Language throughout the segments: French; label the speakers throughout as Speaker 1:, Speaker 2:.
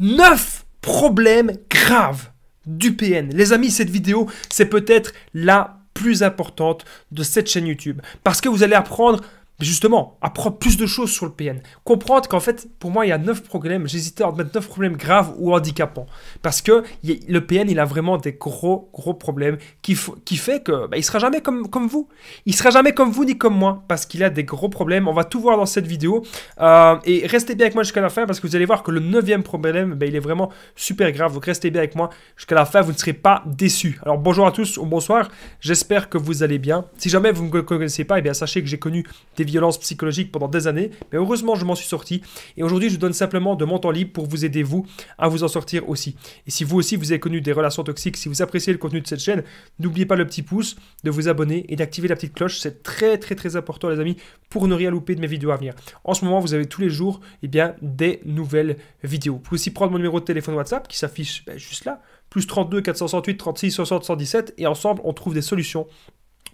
Speaker 1: 9 problèmes graves du PN. Les amis, cette vidéo, c'est peut-être la plus importante de cette chaîne YouTube. Parce que vous allez apprendre justement, apprendre plus de choses sur le PN. Comprendre qu'en fait, pour moi, il y a 9 problèmes. J'hésitais à mettre 9 problèmes graves ou handicapants. Parce que le PN, il a vraiment des gros, gros problèmes qui, qui fait que bah, il sera jamais comme, comme vous. Il sera jamais comme vous ni comme moi parce qu'il a des gros problèmes. On va tout voir dans cette vidéo. Euh, et restez bien avec moi jusqu'à la fin parce que vous allez voir que le 9 problème, bah, il est vraiment super grave. Donc restez bien avec moi jusqu'à la fin. Vous ne serez pas déçus. Alors bonjour à tous ou bonsoir. J'espère que vous allez bien. Si jamais vous ne me connaissez pas, et eh bien sachez que j'ai connu des violences psychologiques pendant des années, mais heureusement je m'en suis sorti. Et aujourd'hui, je vous donne simplement de mon temps libre pour vous aider, vous, à vous en sortir aussi. Et si vous aussi, vous avez connu des relations toxiques, si vous appréciez le contenu de cette chaîne, n'oubliez pas le petit pouce, de vous abonner et d'activer la petite cloche. C'est très très très important, les amis, pour ne rien louper de mes vidéos à venir. En ce moment, vous avez tous les jours et eh bien, des nouvelles vidéos. Vous pouvez aussi prendre mon numéro de téléphone WhatsApp qui s'affiche ben, juste là plus 32 468 36 60 117 et ensemble on trouve des solutions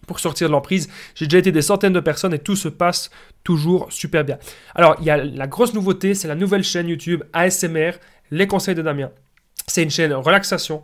Speaker 1: pour sortir de l'emprise. J'ai déjà été des centaines de personnes et tout se passe toujours super bien. Alors, il y a la grosse nouveauté, c'est la nouvelle chaîne YouTube ASMR, les conseils de Damien. C'est une chaîne relaxation,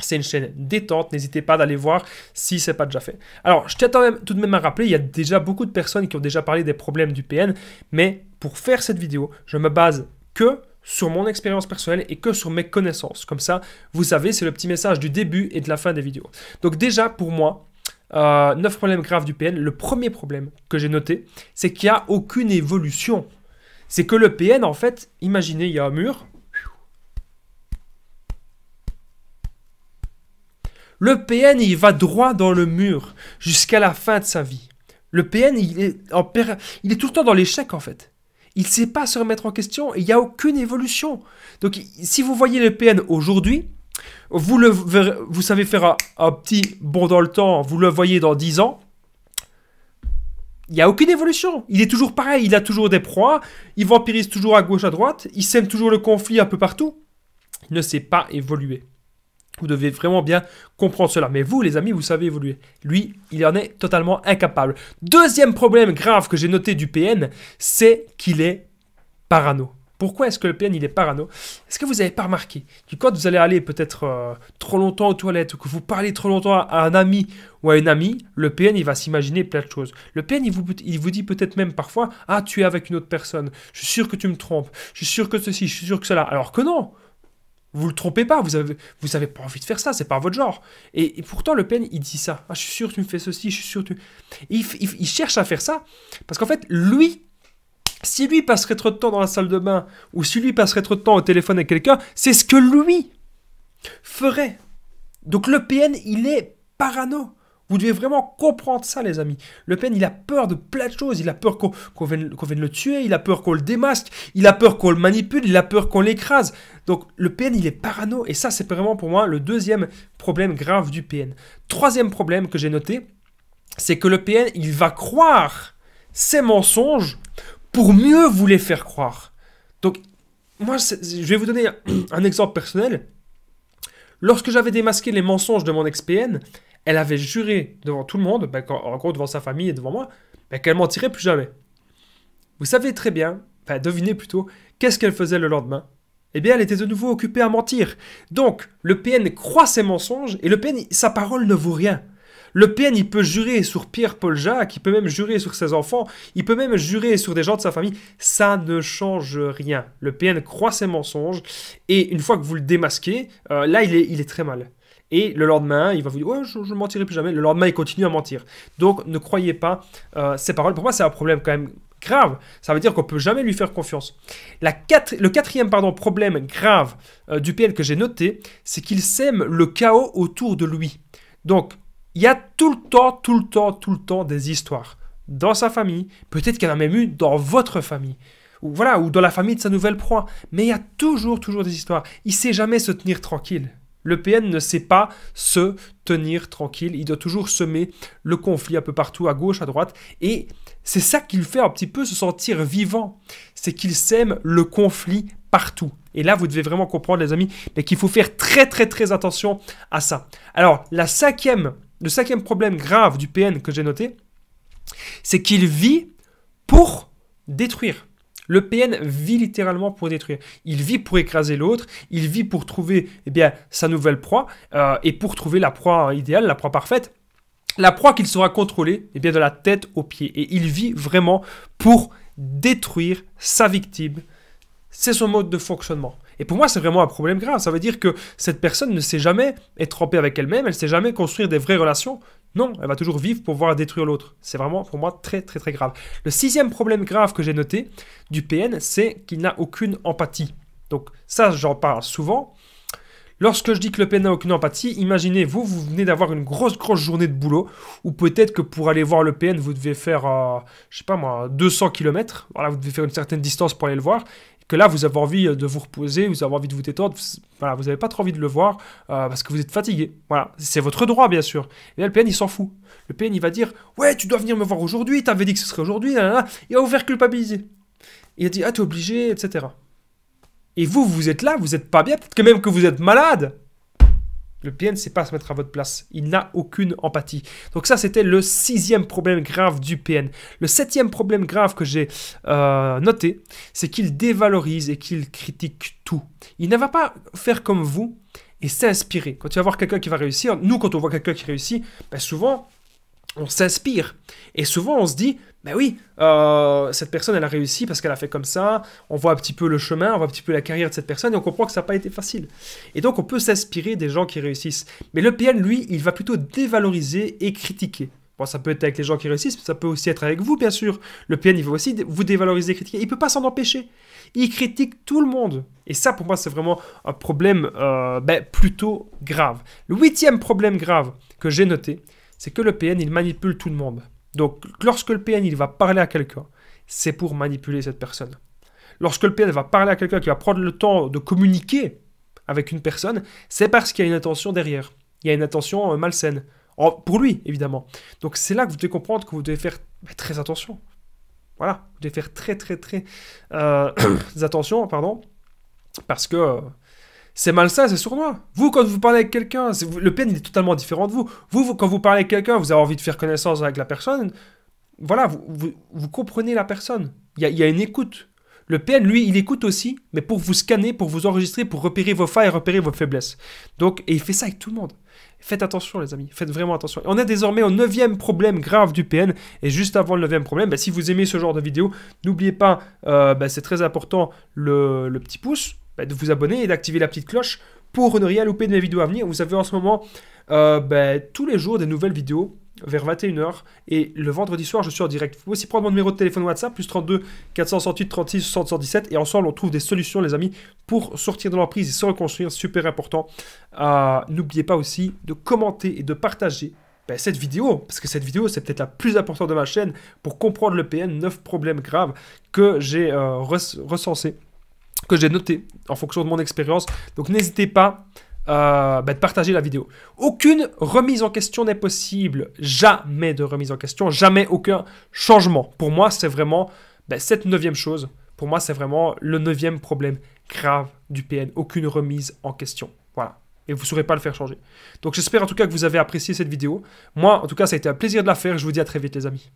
Speaker 1: c'est une chaîne détente, n'hésitez pas d'aller voir si ce n'est pas déjà fait. Alors, je tiens tout de même à rappeler, il y a déjà beaucoup de personnes qui ont déjà parlé des problèmes du PN, mais pour faire cette vidéo, je me base que sur mon expérience personnelle et que sur mes connaissances. Comme ça, vous savez, c'est le petit message du début et de la fin des vidéos. Donc déjà, pour moi, euh, 9 problèmes graves du PN. Le premier problème que j'ai noté, c'est qu'il n'y a aucune évolution. C'est que le PN, en fait, imaginez, il y a un mur. Le PN, il va droit dans le mur jusqu'à la fin de sa vie. Le PN, il est, il est tout le temps dans l'échec, en fait. Il ne sait pas se remettre en question. Il n'y a aucune évolution. Donc, si vous voyez le PN aujourd'hui, vous, le vous savez faire un, petit bond dans le temps, vous le voyez dans 10 ans. Il n'y a aucune évolution. Il est toujours pareil, il a toujours des proies, il vampirise toujours à gauche, à droite, il sème toujours le conflit un peu partout. Il ne sait pas évoluer. Vous devez vraiment bien comprendre cela. Mais vous, les amis, vous savez évoluer. Lui, il en est totalement incapable. Deuxième problème grave que j'ai noté du PN, c'est qu'il est parano. Pourquoi est-ce que le PN il est parano Est-ce que vous n'avez pas remarqué que quand vous allez aller peut-être euh, trop longtemps aux toilettes ou que vous parlez trop longtemps à un ami ou à une amie, le PN il va s'imaginer plein de choses. Le PN il vous, il vous dit peut-être même parfois Ah, tu es avec une autre personne, je suis sûr que tu me trompes, je suis sûr que ceci, je suis sûr que cela. Alors que non vous le trompez pas, vous avez, vous avez pas envie de faire ça, c'est pas votre genre. Et, pourtant, Le PN, il dit ça. Ah, je suis sûr, tu me fais ceci, je suis sûr, tu. il cherche à faire ça parce qu'en fait, lui, si lui passerait trop de temps dans la salle de bain, ou si lui passerait trop de temps au téléphone avec quelqu'un, c'est ce que lui ferait. Donc le PN, il est parano. Vous devez vraiment comprendre ça, les amis. Le PN, il a peur de plein de choses. Il a peur qu'on vienne, vienne, le tuer, il a peur qu'on le démasque, il a peur qu'on le manipule, il a peur qu'on l'écrase. Donc le PN, il est parano. Et ça, c'est vraiment pour moi le deuxième problème grave du PN. Troisième problème que j'ai noté, c'est que le PN, il va croire ses mensonges pour mieux vous les faire croire. Donc, moi, je vais vous donner un exemple personnel. Lorsque j'avais démasqué les mensonges de mon ex-PN, elle avait juré devant tout le monde, ben, en gros devant sa famille et devant moi, ben, qu'elle mentirait plus jamais. Vous savez très bien, enfin devinez plutôt, qu'est-ce qu'elle faisait le lendemain Eh bien, elle était de nouveau occupée à mentir. Donc, le PN croit ses mensonges et le PN, sa parole ne vaut rien. Le PN, il peut jurer sur Pierre-Paul Jacques, il peut même jurer sur ses enfants, il peut même jurer sur des gens de sa famille. Ça ne change rien. Le PN croit ses mensonges et une fois que vous le démasquez, euh, là, il est, il est très mal. Et le lendemain, il va vous dire ouais, je ne mentirai plus jamais. Le lendemain, il continue à mentir. Donc, ne croyez pas ses euh, ces paroles. Pour moi, c'est un problème quand même grave. Ça veut dire qu'on peut jamais lui faire confiance. le quatrième problème grave euh, du PN que j'ai noté, c'est qu'il sème le chaos autour de lui. Donc, il y a tout le temps, tout le temps, tout le temps des histoires dans sa famille, peut-être qu'il y en a même eu dans votre famille, ou voilà, ou dans la famille de sa nouvelle proie, mais il y a toujours, toujours des histoires. Il sait jamais se tenir tranquille. Le PN ne sait pas se tenir tranquille, il doit toujours semer le conflit un peu partout, à gauche, à droite, et c'est ça qu'il fait un petit peu se sentir vivant, c'est qu'il sème le conflit partout. Et là, vous devez vraiment comprendre, les amis, qu'il faut faire très, très, très attention à ça. Alors, la cinquième le cinquième problème grave du PN que j'ai noté, c'est qu'il vit pour détruire. Le PN vit littéralement pour détruire. Il vit pour écraser l'autre, il vit pour trouver eh bien, sa nouvelle proie euh, et pour trouver la proie idéale, la proie parfaite. La proie qu'il saura contrôler eh bien, de la tête aux pieds. Et il vit vraiment pour détruire sa victime. C'est son mode de fonctionnement. Et pour moi, c'est vraiment un problème grave. Ça veut dire que cette personne ne sait jamais être en paix avec elle-même, elle ne sait jamais construire des vraies relations. Non, elle va toujours vivre pour voir détruire l'autre. C'est vraiment pour moi très très très grave. Le sixième problème grave que j'ai noté du PN, c'est qu'il n'a aucune empathie. Donc ça, j'en parle souvent. Lorsque je dis que le PN n'a aucune empathie, imaginez vous, vous venez d'avoir une grosse grosse journée de boulot, ou peut-être que pour aller voir le PN, vous devez faire, euh, je sais pas moi, 200 km, voilà, vous devez faire une certaine distance pour aller le voir, que là vous avez envie euh, de vous reposer, vous avez envie de vous détendre, vous, voilà, vous n'avez pas trop envie de le voir euh, parce que vous êtes fatigué, voilà, c'est votre droit bien sûr. Et là, le PN il s'en fout, le PN il va dire, ouais tu dois venir me voir aujourd'hui, t'avais dit que ce serait aujourd'hui, il va vous faire culpabiliser. Il a dit, ah t'es obligé, etc. Et vous, vous êtes là, vous n'êtes pas bien, peut-être que même que vous êtes malade. Le PN ne sait pas se mettre à votre place. Il n'a aucune empathie. Donc ça, c'était le sixième problème grave du PN. Le septième problème grave que j'ai euh, noté, c'est qu'il dévalorise et qu'il critique tout. Il ne va pas faire comme vous et s'inspirer. Quand tu vas voir quelqu'un qui va réussir, nous, quand on voit quelqu'un qui réussit, ben souvent, on s'inspire. Et souvent, on se dit, ben oui, euh, cette personne, elle a réussi parce qu'elle a fait comme ça. On voit un petit peu le chemin, on voit un petit peu la carrière de cette personne et on comprend que ça n'a pas été facile. Et donc, on peut s'inspirer des gens qui réussissent. Mais le PN, lui, il va plutôt dévaloriser et critiquer. Bon, ça peut être avec les gens qui réussissent, mais ça peut aussi être avec vous, bien sûr. Le PN, il va aussi vous dévaloriser, et critiquer. Il ne peut pas s'en empêcher. Il critique tout le monde. Et ça, pour moi, c'est vraiment un problème euh, ben, plutôt grave. Le huitième problème grave que j'ai noté, c'est que le PN, il manipule tout le monde. Donc, lorsque le PN, il va parler à quelqu'un, c'est pour manipuler cette personne. Lorsque le PN va parler à quelqu'un qui va prendre le temps de communiquer avec une personne, c'est parce qu'il y a une intention derrière. Il y a une intention euh, malsaine. pour lui, évidemment. Donc, c'est là que vous devez comprendre que vous devez faire bah, très attention. Voilà, vous devez faire très, très, très euh, attention, pardon, parce que euh, c'est malsain, c'est sournois. Vous, quand vous parlez avec quelqu'un, le PN, il est totalement différent de vous. Vous, quand vous parlez avec quelqu'un, vous avez envie de faire connaissance avec la personne. Voilà, vous, comprenez la personne. Il y a, une écoute. Le PN, lui, il écoute aussi, mais pour vous scanner, pour vous enregistrer, pour repérer vos failles, repérer vos faiblesses. Donc, et il fait ça avec tout le monde. Faites attention, les amis. Faites vraiment attention. On est désormais au neuvième problème grave du PN. Et juste avant le neuvième problème, bah, si vous aimez ce genre de vidéo, n'oubliez pas, euh, bah, c'est très important, le, le petit pouce bah, de vous abonner et d'activer la petite cloche pour ne rien louper de mes vidéos à venir. Vous avez en ce moment euh, bah, tous les jours des nouvelles vidéos vers 21h et le vendredi soir je suis en direct. Vous pouvez aussi prendre mon numéro de téléphone WhatsApp plus 32 468 36 717 et ensemble on trouve des solutions les amis pour sortir de l'emprise et se reconstruire, super important. Euh, n'oubliez pas aussi de commenter et de partager bah, cette vidéo, parce que cette vidéo, c'est peut-être la plus importante de ma chaîne pour comprendre le PN, 9 problèmes graves que j'ai euh, recensés que j'ai noté en fonction de mon expérience. Donc n'hésitez pas à euh, bah, partager la vidéo. Aucune remise en question n'est possible. Jamais de remise en question, jamais aucun changement. Pour moi, c'est vraiment bah, cette neuvième chose. Pour moi, c'est vraiment le neuvième problème grave du PN. Aucune remise en question. Voilà et vous ne saurez pas le faire changer. Donc j'espère en tout cas que vous avez apprécié cette vidéo. Moi, en tout cas, ça a été un plaisir de la faire. Je vous dis à très vite les amis.